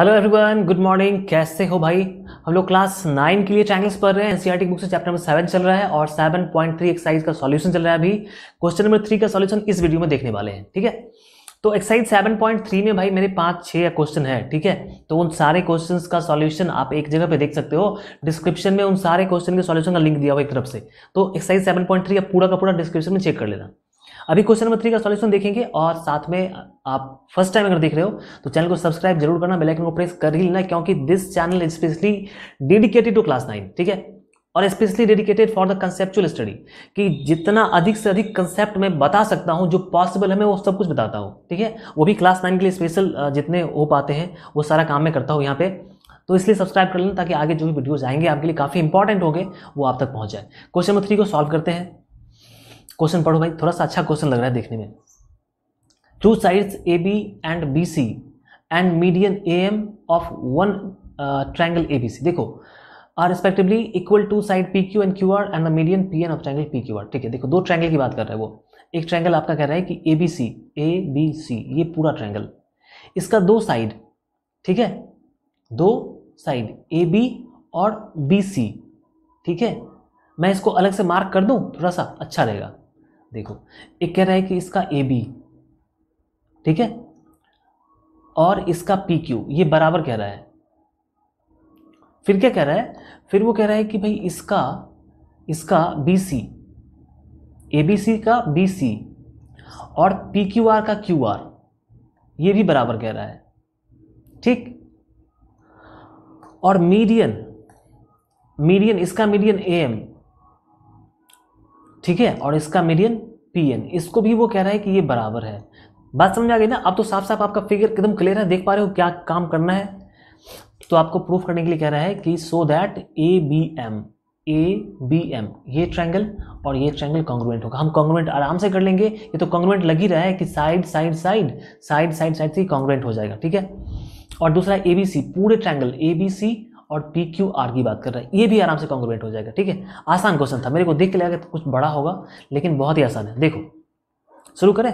Hello everyone good morning कैसे हो भाई हम लोग क्लास नाइन के लिए ट्रैंगल्स पढ़ रहे हैं टी बुक e से चैप्टर नंबर सेवन चल रहा है और सेवन पॉइंट थ्री एक्साइज का सॉल्यूशन चल रहा है अभी क्वेश्चन नंबर थ्री का सॉल्यूशन इस वीडियो में देखने वाले हैं ठीक है तो एक्साइज सेवन पॉइंट थ्री में भाई मेरे पाँच छः क्वेश्चन है ठीक है तो उन सारे क्वेश्चन का सॉल्यूशन आप एक जगह पे देख सकते हो डिस्क्रिप्शन में उन सारे क्वेश्चन के सॉल्यूशन का लिंक दिया हुआ एक तरफ से तो एक्साइज सेवन पॉइंट थ्री पूरा का पूरा डिस्क्रिप्शन में चेक कर लेना अभी क्वेश्चन नंबर थ्री का सॉल्यूशन देखेंगे और साथ में आप फर्स्ट टाइम अगर देख रहे हो तो चैनल को सब्सक्राइब जरूर करना बेलाइकन को प्रेस कर ही लेना क्योंकि this channel is specially dedicated to class nine ठीक है और specially dedicated for the conceptual study कि जितना अधिक से अधिक कंसेप्ट मैं बता सकता हूँ जो पॉसिबल है मैं वो सब कुछ बताता हूँ ठीक है वो भी क्लास नाइन के लिए स्पेशल जितने हो पाते हैं वो सारा काम मैं करता हूँ यहाँ पे तो इसलिए सब्सक्राइब कर लेना ताकि आगे जो भी वीडियोज़ आएंगे आपके लिए काफ़ी इंपॉर्टेंट होंगे वो आप तक पहुँच जाए क्वेश्चन नंबर थ्री को सॉल्व करते हैं क्वेश्चन पढ़ो भाई थोड़ा सा अच्छा क्वेश्चन लग रहा है देखने में two sides A B and B C and median A M of one triangle A B C देखो are respectively equal to side P Q and Q R and the median P N of triangle P Q R ठीक है देखो दो triangle की बात कर रहे हैं वो एक ट्रायंगल आपका कह रहा है कि ए बी सी ए बी सी ये पूरा ट्रैंगल इसका दो साइड ठीक है दो साइड ए बी और बी सी ठीक है मैं इसको अलग से मार्क कर दूं थोड़ा सा अच्छा रहेगा देखो एक कह रहा है कि इसका ए बी ठीक है और इसका पी क्यू ये बराबर कह रहा है फिर क्या कह रहा है फिर वो कह रहा है कि भाई इसका इसका बी सी ए बी सी का बी सी और पी क्यू आर का क्यू आर ये भी बराबर कह रहा है ठीक और मीडियन मीडियन इसका मीडियन ए एम ठीक है और इसका मीडियन पी एन इसको भी वो कह रहा है कि ये बराबर है बात समझ आ गई ना अब तो साफ साफ आपका फिगर एकदम क्लियर है देख पा रहे हो क्या काम करना है तो आपको प्रूफ करने के लिए कह रहा है कि so that A B M A B M ये ट्रैंगल और ये ट्रैंगल कॉन्ग्रुएंट होगा हम कॉन्ग्रुएंट आराम से कर लेंगे ये तो कॉन्ग्रुएंट लग ही रहा है कि side side side side side side से कॉन्ग्रुएंट हो जाएगा ठीक है और दूसरा ए बी सी पूरे ट्रैंगल ए बी सी और पी क्यू आर की बात कर रहा है ये भी आराम से कॉन्ग्रेट हो जाएगा ठीक है आसान क्वेश्चन था मेरे को देख के लगा तो कुछ बड़ा होगा लेकिन बहुत ही आसान है देखो शुरू करें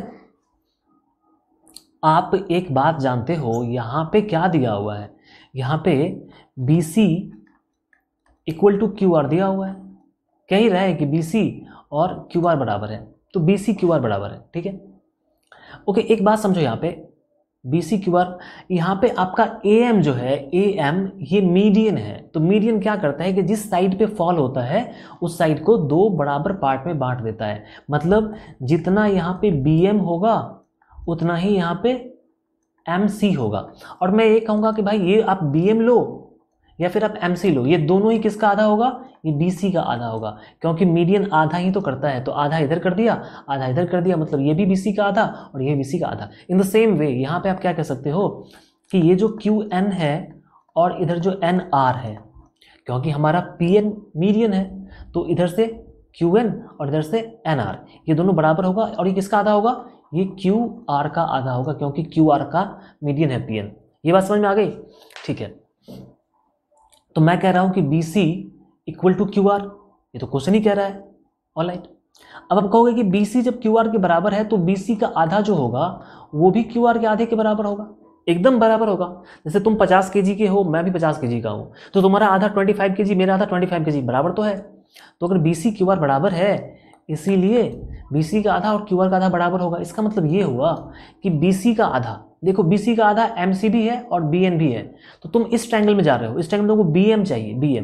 आप एक बात जानते हो यहाँ पे क्या दिया हुआ है यहाँ पे B C equal to Q R दिया हुआ है कह ही रहे हैं कि बी सी और क्यू आर बराबर है तो बी सी क्यू आर बराबर है ठीक है ओके एक बात समझो यहाँ पे बी सी क्यू आर यहाँ पर आपका ए एम जो है ए एम ये मीडियन है तो मीडियन क्या करता है कि जिस साइड पे फॉल होता है उस साइड को दो बराबर पार्ट में बांट देता है मतलब जितना यहाँ पे बी एम होगा उतना ही यहाँ पे एम सी होगा और मैं ये कहूँगा कि भाई ये आप बी एम लो या फिर आप एम लो ये दोनों ही किसका आधा होगा ये बी का आधा होगा क्योंकि मीडियन आधा ही तो करता है तो आधा इधर कर दिया आधा इधर कर दिया मतलब ये भी बी का आधा और ये बी का आधा इन द सेम वे यहाँ पे आप क्या कह सकते हो कि ये जो क्यू एन है और इधर जो एन आर है क्योंकि हमारा पी एन मीडियन है तो इधर से क्यू एन और इधर से एन आर ये दोनों बराबर होगा और ये किसका आधा होगा ये क्यू आर का आधा होगा क्योंकि क्यू आर का मीडियन है पी एन ये बात समझ में आ गई ठीक है तो मैं कह रहा हूँ कि B C equal to Q R ये तो क्वेश्चन ही कह रहा है ऑल राइट अब आप कहोगे कि बी सी जब क्यू आर के बराबर है तो बी सी का आधा जो होगा वो भी क्यू आर के आधे के बराबर होगा एकदम बराबर होगा जैसे तुम 50 के के हो मैं भी 50 के का हूँ तो तुम्हारा आधा 25 के मेरा आधा 25 के बराबर तो है तो अगर बी सी क्यू आर बराबर है इसीलिए बी का आधा और क्यू का आधा बराबर होगा इसका मतलब ये हुआ कि बी का आधा देखो बी का आधा एम भी है और बी भी है तो तुम इस ट्रैंगल में जा रहे हो इस ट्रैंगल में तुमको बी चाहिए बी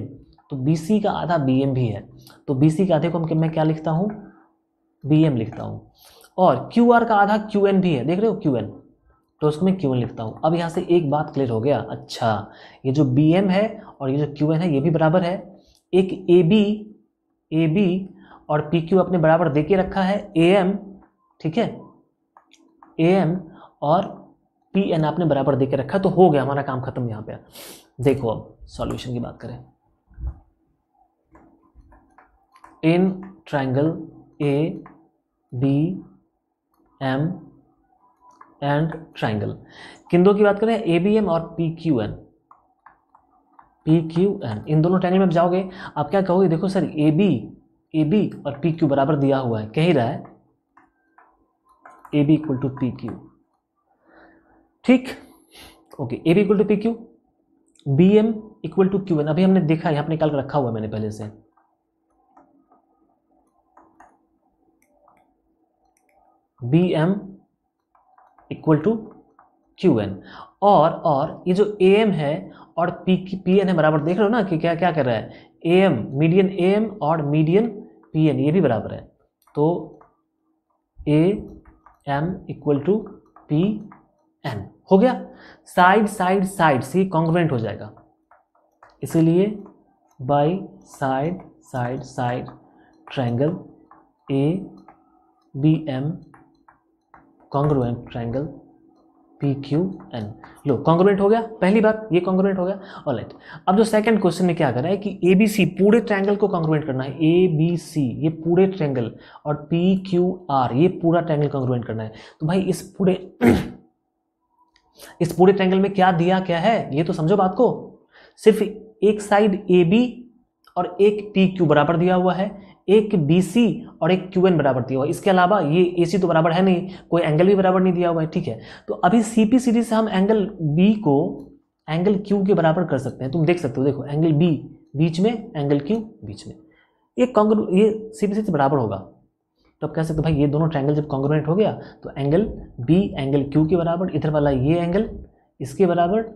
तो बी का आधा बी भी है तो बी के आधे को हम मैं क्या लिखता हूँ बी लिखता हूँ और क्यू का आधा क्यू भी है देख रहे हो क्यू तो उसको मैं क्यू लिखता हूँ अब यहाँ से एक बात क्लियर हो गया अच्छा ये जो बी है और ये जो क्यू है ये भी बराबर है एक ए बी ए बी और पी क्यू अपने बराबर दे के रखा है ए एम ठीक है ए एम और पी एन आपने बराबर दे के रखा तो हो गया हमारा काम खत्म यहाँ पे देखो अब सॉल्यूशन की बात करें इन triangle A B M and triangle किन दो की बात करें ए बी एम और P Q N P Q N इन दोनों ट्राइंगल में आप जाओगे आप क्या कहोगे देखो sir A B A B और पी क्यू बराबर दिया हुआ है कह ही रहा है A B equal to P Q ठीक okay A B equal to P Q B M equal to Q N अभी हमने देखा यहां पर निकाल कर रखा हुआ है मैंने पहले से B M equal to Q N और और ये जो ए एम है और पी पी एन है बराबर देख रहे हो ना कि क्या क्या कर रहा है A M median A M और मीडियन पी एन ये भी बराबर है तो A M equal to P N हो गया साइड साइड साइड सी कॉन्ग्रेंट हो जाएगा इसीलिए by side side side triangle A B M congruent triangle P Q N लो कॉन्ग्रोमेंट हो गया पहली बात ये कॉन्ग्रोमेंट हो गया और लाइट अब जो सेकंड क्वेश्चन में क्या करना है कि ए बी सी पूरे ट्रैंगल को कॉन्ग्रोमेंट करना है ए बी सी ये पूरे ट्रैंगल और पी क्यू आर ये पूरा ट्रैंगल कॉन्ग्रोमेंट करना है तो भाई इस पूरे इस पूरे ट्रैंगल में क्या दिया क्या है ये तो समझो बात को सिर्फ एक साइड ए बी और एक पी क्यू बराबर दिया हुआ है एक बी सी और एक क्यू एन बराबर दिया हुआ है इसके अलावा ये ए सी तो बराबर है नहीं कोई एंगल भी बराबर नहीं दिया हुआ है ठीक है तो अभी सी पी डी से हम एंगल बी को एंगल क्यू के बराबर कर सकते हैं तुम देख सकते हो देखो एंगल बी बीच में एंगल क्यू बीच में एक कॉन्ग्रो ये सी पी से बराबर होगा तो आप कह सकते हो भाई ये दोनों ट्रैंगल जब कॉन्ग्रोनेट हो गया तो एंगल बी एंगल क्यू के बराबर इधर वाला ये एंगल इसके बराबर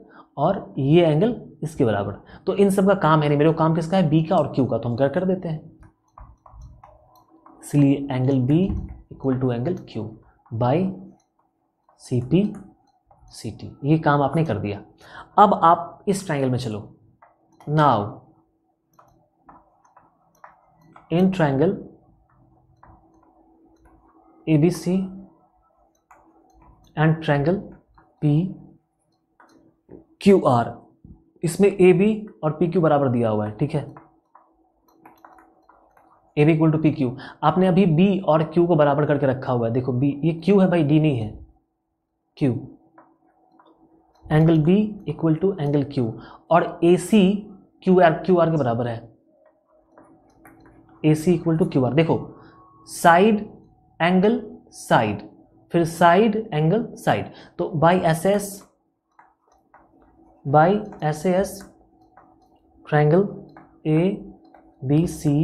और ये एंगल इसके बराबर तो इन सब का काम है नहीं मेरे को काम किसका है बी का और क्यू का तो हम क्या कर देते हैं इसलिए angle B equal to angle Q by C P C T ये काम आपने कर दिया अब आप इस ट्रायंगल में चलो now in triangle A B C and triangle P Q R इसमें ए बी और पी क्यू बराबर दिया हुआ है ठीक है A B equal to P Q आपने अभी बी और क्यू को बराबर करके रखा हुआ है देखो बी ये क्यू है भाई डी नहीं है Q angle B equal to angle Q और A C Q R Q R के बराबर है A C equal to Q R देखो साइड एंगल साइड फिर साइड एंगल साइड तो by S S by S S triangle A B C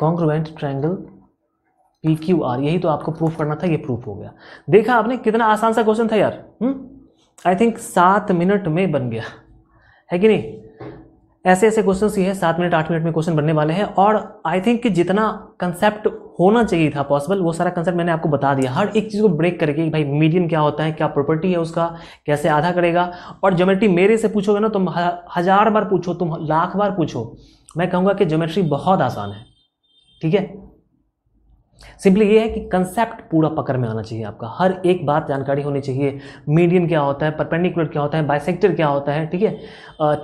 congruent triangle P Q R यही तो आपको proof करना था ये प्रूफ हो गया देखा आपने कितना आसान सा क्वेश्चन था यार आई हम्म? थिंक सात मिनट में बन गया है कि नहीं ऐसे ऐसे क्वेश्चन ये है सात मिनट आठ मिनट में क्वेश्चन बनने वाले हैं और आई थिंक कि जितना कंसेप्ट होना चाहिए था पॉसिबल वो सारा कंसेप्ट मैंने आपको बता दिया हर एक चीज़ को ब्रेक करके भाई मीडियम क्या होता है क्या प्रॉपर्टी है उसका कैसे आधा करेगा और ज्योमेट्री मेरे से पूछोगे ना तुम हज़ार बार पूछो तुम लाख बार पूछो मैं कहूँगा कि ज्योमेट्री बहुत आसान है ठीक है सिंपली ये है कि कंसेप्ट पूरा पकड़ में आना चाहिए आपका हर एक बात जानकारी होनी चाहिए मीडियम क्या होता है परपेंडिकुलर क्या होता है बाइसेक्टर क्या होता है ठीक है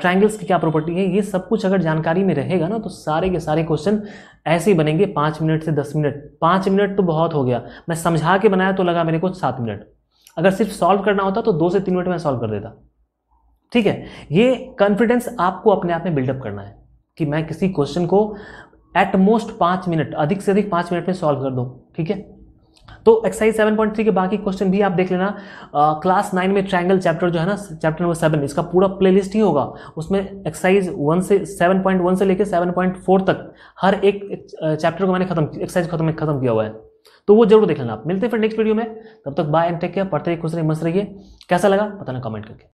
ट्रायंगल्स की क्या प्रॉपर्टी है ये सब कुछ अगर जानकारी में रहेगा ना तो सारे के सारे क्वेश्चन ऐसे ही बनेंगे पाँच मिनट से दस मिनट पाँच मिनट तो बहुत हो गया मैं समझा के बनाया तो लगा मेरे को सात मिनट अगर सिर्फ सॉल्व करना होता तो दो से तीन मिनट में सॉल्व कर देता ठीक है ये कॉन्फिडेंस आपको अपने आप में बिल्डअप करना है कि मैं किसी क्वेश्चन को एट मोस्ट पांच मिनट अधिक से अधिक पांच मिनट में सॉल्व कर दो ठीक है तो एक्सरसाइज सेवन पॉइंट थ्री के बाकी क्वेश्चन भी आप देख लेना आ, क्लास नाइन में ट्रायंगल चैप्टर जो है ना चैप्टर नंबर सेवन इसका पूरा प्लेलिस्ट ही होगा उसमें एक्सरसाइज वन से सेवन पॉइंट वन से लेकर सेवन पॉइंट फोर तक हर एक, चैप्टर को मैंने खत्म एक्सरसाइज खत्म खत्म किया हुआ है तो वो जरूर देख लेना आप मिलते हैं फिर नेक्स्ट वीडियो में तब तक बाय एंड टेक केयर पढ़ते रहिए खुश रहिए मस्त रहिए कैसा लगा पता ना कमेंट करके